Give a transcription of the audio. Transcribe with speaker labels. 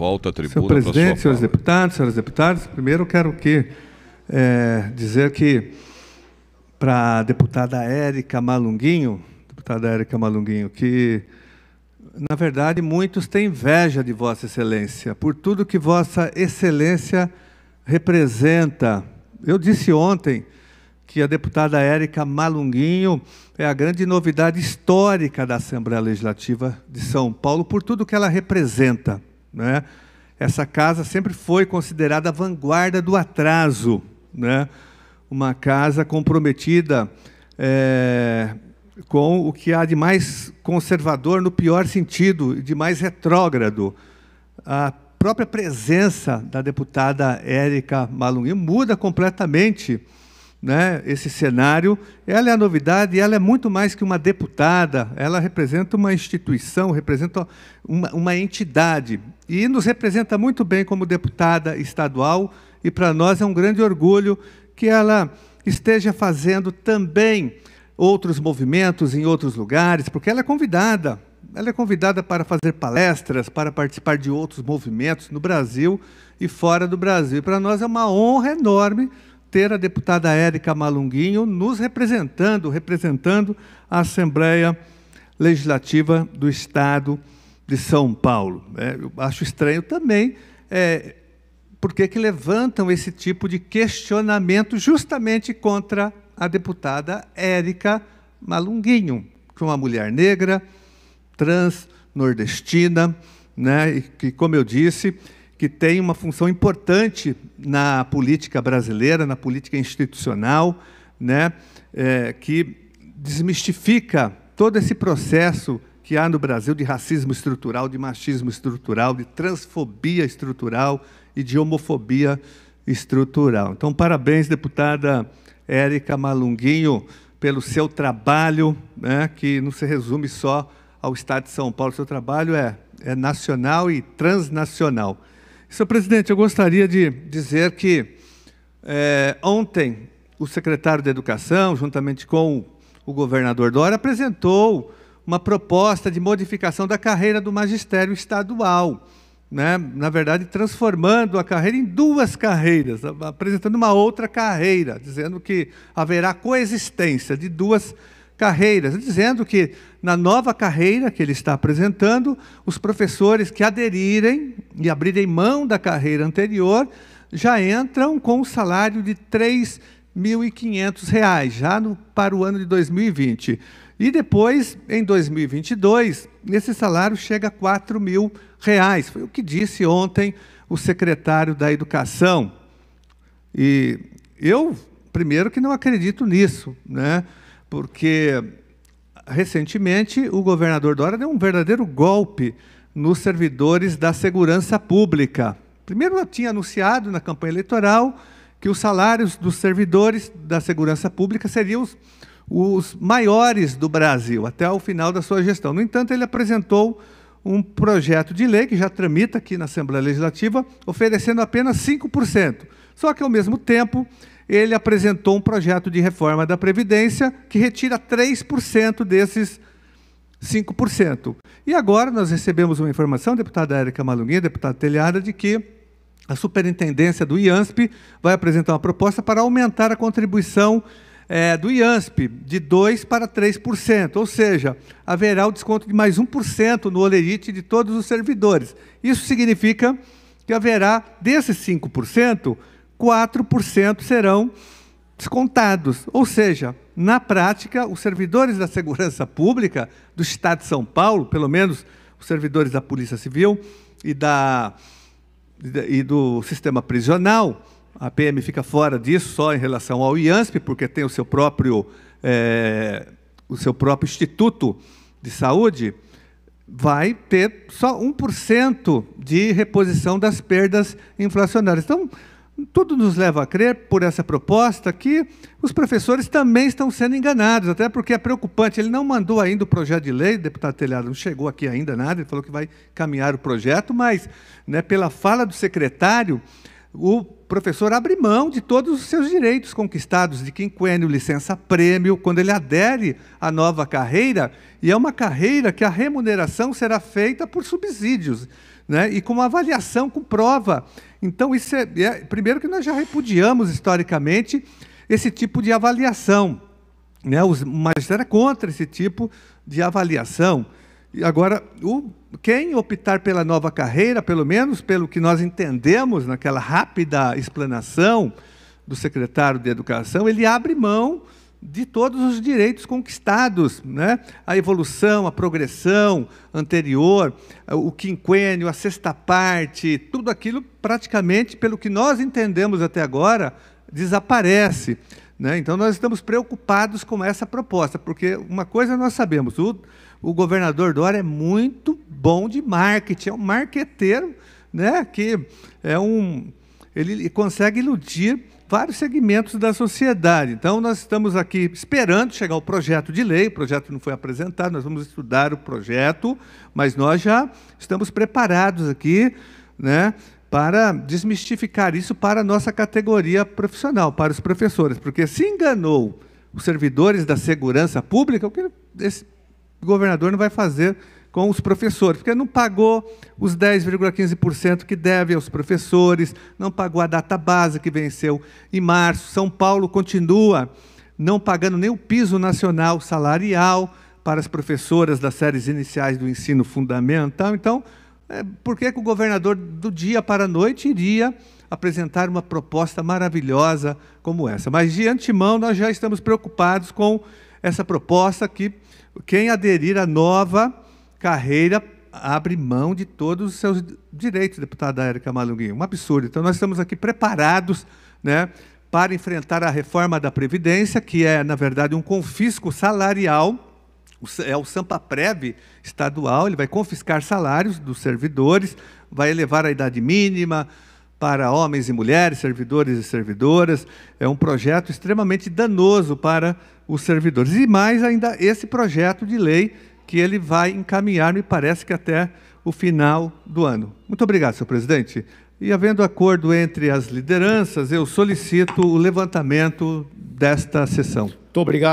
Speaker 1: Volta a tribuna. Senhor presidente, senhores deputados, senhoras deputadas, primeiro eu quero que, é, dizer que para a deputada Érica Malunguinho, deputada Érica Malunguinho, que na verdade muitos têm inveja de Vossa Excelência por tudo que Vossa Excelência representa. Eu disse ontem que a deputada Érica Malunguinho é a grande novidade histórica da Assembleia Legislativa de São Paulo por tudo que ela representa. Né? Essa casa sempre foi considerada a vanguarda do atraso, né? uma casa comprometida é, com o que há de mais conservador no pior sentido, de mais retrógrado. A própria presença da deputada Érica Malunguinho muda completamente né, esse cenário. Ela é a novidade, ela é muito mais que uma deputada, ela representa uma instituição, representa uma, uma entidade. E nos representa muito bem como deputada estadual, e para nós é um grande orgulho que ela esteja fazendo também outros movimentos em outros lugares, porque ela é convidada. Ela é convidada para fazer palestras, para participar de outros movimentos no Brasil e fora do Brasil. E para nós é uma honra enorme ter a deputada Érica Malunguinho nos representando, representando a Assembleia Legislativa do Estado de São Paulo. É, eu acho estranho também é, porque que levantam esse tipo de questionamento justamente contra a deputada Érica Malunguinho, que é uma mulher negra, trans, nordestina, né, e que, como eu disse, que tem uma função importante na política brasileira, na política institucional, né, é, que desmistifica todo esse processo que há no Brasil de racismo estrutural, de machismo estrutural, de transfobia estrutural e de homofobia estrutural. Então, parabéns, deputada Érica Malunguinho, pelo seu trabalho, né, que não se resume só ao Estado de São Paulo. seu trabalho é, é nacional e transnacional. Senhor presidente, eu gostaria de dizer que é, ontem o secretário da Educação, juntamente com o governador Dória, apresentou uma proposta de modificação da carreira do magistério estadual. Né? Na verdade, transformando a carreira em duas carreiras, apresentando uma outra carreira, dizendo que haverá coexistência de duas carreiras carreiras, dizendo que na nova carreira que ele está apresentando, os professores que aderirem e abrirem mão da carreira anterior já entram com o salário de R$ 3.500, já no, para o ano de 2020. E depois, em 2022, esse salário chega a R$ mil reais. Foi o que disse ontem o secretário da Educação. E eu, primeiro, que não acredito nisso. Né? porque recentemente o governador Dória deu um verdadeiro golpe nos servidores da segurança pública. Primeiro, tinha anunciado na campanha eleitoral que os salários dos servidores da segurança pública seriam os, os maiores do Brasil até o final da sua gestão. No entanto, ele apresentou um projeto de lei que já tramita aqui na Assembleia Legislativa, oferecendo apenas 5%. Só que, ao mesmo tempo, ele apresentou um projeto de reforma da Previdência que retira 3% desses 5%. E agora nós recebemos uma informação, deputada Érica Malunguinha, deputada Telhada, de que a superintendência do IANSP vai apresentar uma proposta para aumentar a contribuição é, do IANSP de 2% para 3%, ou seja, haverá o desconto de mais 1% no olerite de todos os servidores. Isso significa que haverá, desses 5%, 4% serão descontados. Ou seja, na prática, os servidores da segurança pública do Estado de São Paulo, pelo menos os servidores da Polícia Civil e, da, e do sistema prisional, a PM fica fora disso só em relação ao IANSP, porque tem o seu próprio, é, o seu próprio Instituto de Saúde, vai ter só 1% de reposição das perdas inflacionárias. Então, tudo nos leva a crer, por essa proposta, que os professores também estão sendo enganados, até porque é preocupante. Ele não mandou ainda o projeto de lei, deputado Telhado, não chegou aqui ainda nada, ele falou que vai caminhar o projeto, mas, né, pela fala do secretário, o professor abre mão de todos os seus direitos conquistados de quinquênio, licença-prêmio, quando ele adere à nova carreira, e é uma carreira que a remuneração será feita por subsídios né? e com uma avaliação, com prova. Então, isso é, é primeiro que nós já repudiamos historicamente esse tipo de avaliação. Né? O magistrado é contra esse tipo de avaliação. E agora, o, quem optar pela nova carreira, pelo menos pelo que nós entendemos naquela rápida explanação do secretário de Educação, ele abre mão de todos os direitos conquistados, né? a evolução, a progressão anterior, o quinquênio, a sexta parte, tudo aquilo praticamente, pelo que nós entendemos até agora, desaparece. Né? Então nós estamos preocupados com essa proposta, porque uma coisa nós sabemos, o, o governador Dória é muito bom de marketing, é um marqueteiro, né? que é um ele consegue iludir vários segmentos da sociedade. Então, nós estamos aqui esperando chegar o projeto de lei, o projeto não foi apresentado, nós vamos estudar o projeto, mas nós já estamos preparados aqui né, para desmistificar isso para a nossa categoria profissional, para os professores, porque se enganou os servidores da segurança pública, o que esse governador não vai fazer com os professores, porque não pagou os 10,15% que deve aos professores, não pagou a data base que venceu em março. São Paulo continua não pagando nem o piso nacional salarial para as professoras das séries iniciais do ensino fundamental. Então, é, por que, que o governador, do dia para a noite, iria apresentar uma proposta maravilhosa como essa? Mas, de antemão, nós já estamos preocupados com essa proposta que quem aderir à nova Carreira abre mão de todos os seus direitos, deputada Érica Malunguinho. Um absurdo. Então, nós estamos aqui preparados né, para enfrentar a reforma da Previdência, que é, na verdade, um confisco salarial. É o Sampa Sampaprev estadual, ele vai confiscar salários dos servidores, vai elevar a idade mínima para homens e mulheres, servidores e servidoras. É um projeto extremamente danoso para os servidores. E mais ainda, esse projeto de lei que ele vai encaminhar, me parece que até o final do ano. Muito obrigado, senhor presidente. E havendo acordo entre as lideranças, eu solicito o levantamento desta sessão. Muito obrigado.